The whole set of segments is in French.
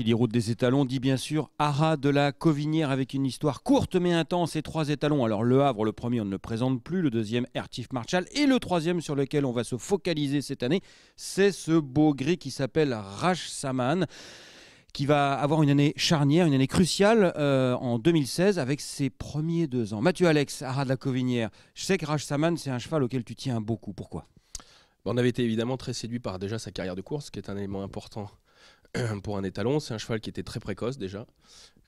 Il y route des étalons dit bien sûr Ara de la Covinière avec une histoire courte mais intense et trois étalons. Alors le Havre, le premier on ne le présente plus, le deuxième Ertif Marshall et le troisième sur lequel on va se focaliser cette année, c'est ce beau gris qui s'appelle Raj Saman qui va avoir une année charnière, une année cruciale euh, en 2016 avec ses premiers deux ans. Mathieu Alex, Ara de la Covinière, je sais que Raj Saman c'est un cheval auquel tu tiens beaucoup, pourquoi on avait été évidemment très séduit par déjà sa carrière de course, qui est un élément important pour un étalon. C'est un cheval qui était très précoce déjà,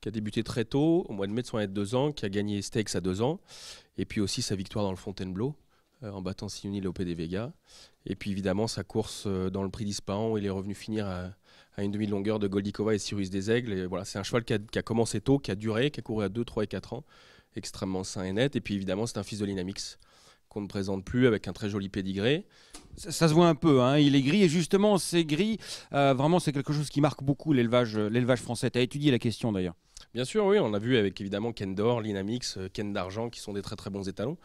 qui a débuté très tôt, au mois de mai de son 2 ans, qui a gagné Stakes à 2 ans, et puis aussi sa victoire dans le Fontainebleau euh, en battant Sioni Lopé de Vega. Et puis évidemment sa course euh, dans le prix d'Ispahan où il est revenu finir à, une demi-longueur de Goldikova et Cyrus des Aigles. voilà, c'est un cheval qui a, qui a, commencé tôt, qui a duré, qui a couru à 2, 3 et 4 ans, extrêmement sain et net. Et puis évidemment c'est un fils de Linamix qu'on ne présente plus avec un très joli pédigré. Ça, se voit un peu, hein. il est gris et justement c'est gris, euh, vraiment c'est quelque chose qui marque beaucoup l'élevage euh, français. Tu as étudié la question d'ailleurs Bien sûr, oui, on a vu avec évidemment Ken d'Or, Linamix, euh, Ken d'Argent qui sont des très très bons étalons.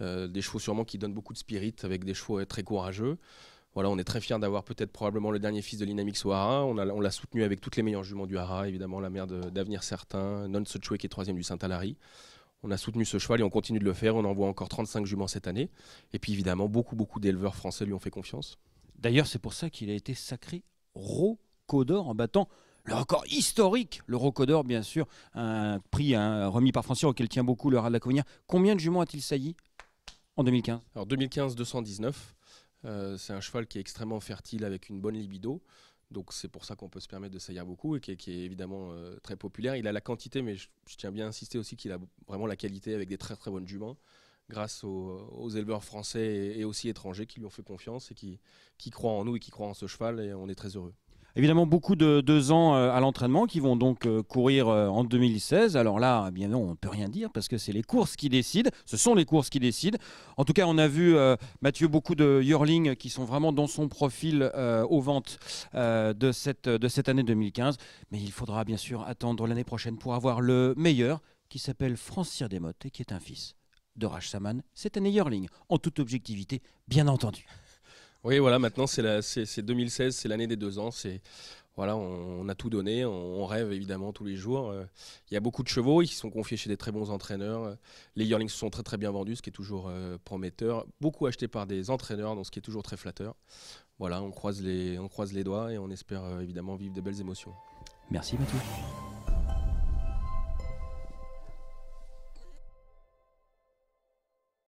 des chevaux sûrement qui donnent beaucoup de spirit avec des chevaux très courageux. Voilà, on est très fiers d'avoir peut-être probablement le dernier fils de Linamix au Hara. On, l'a soutenu avec toutes les meilleures juments du Hara, évidemment la mère d'Avenir Certain, Non Sochoué qui est troisième du Saint-Alary. On a soutenu ce cheval et on continue de le faire. On envoie encore 35 juments cette année. Et puis évidemment, beaucoup, beaucoup d'éleveurs français lui ont fait confiance. D'ailleurs, c'est pour ça qu'il a été sacré Rocodor en battant le record historique, le Rocodor bien sûr, un prix remis par François auquel tient beaucoup le rat de la Combien de juments a-t-il sailli en 2015 Alors 2015, 219. Euh, c'est un cheval qui est extrêmement fertile avec une bonne libido. Donc c'est pour ça qu'on peut se permettre de saillir beaucoup et qui est, évidemment euh, très populaire. Il a la quantité, mais je, tiens bien à insister aussi qu'il a vraiment la qualité avec des très très bonnes juments, grâce aux, éleveurs français et, aussi étrangers qui lui ont fait confiance et qui, qui croient en nous et qui croient en ce cheval, et on est très heureux. Évidemment, beaucoup de deux ans euh, à l'entraînement qui vont donc euh, courir euh, en 2016. Alors là, bien non, on ne peut rien dire parce que c'est les courses qui décident. Ce sont les courses qui décident. En tout cas, on a vu, Mathieu, beaucoup de yearlings qui sont vraiment dans son profil aux ventes de, cette, de cette année 2015. Mais il faudra bien sûr attendre l'année prochaine pour avoir le meilleur qui s'appelle Francir Cyr et qui est un fils de Raj Saman. C'est un yearling, en toute objectivité, bien entendu. Oui, voilà, maintenant c'est 2016, c'est l'année des deux ans. C'est voilà, on, a tout donné, on, rêve évidemment tous les jours. Euh, il y a beaucoup de chevaux, qui sont confiés chez des très bons entraîneurs. Euh, les yearlings sont très très bien vendus, ce qui est toujours euh, prometteur. Beaucoup achetés par des entraîneurs, donc ce qui est toujours très flatteur. Voilà, on croise les, on croise les doigts et on espère évidemment vivre de belles émotions. Merci Mathieu.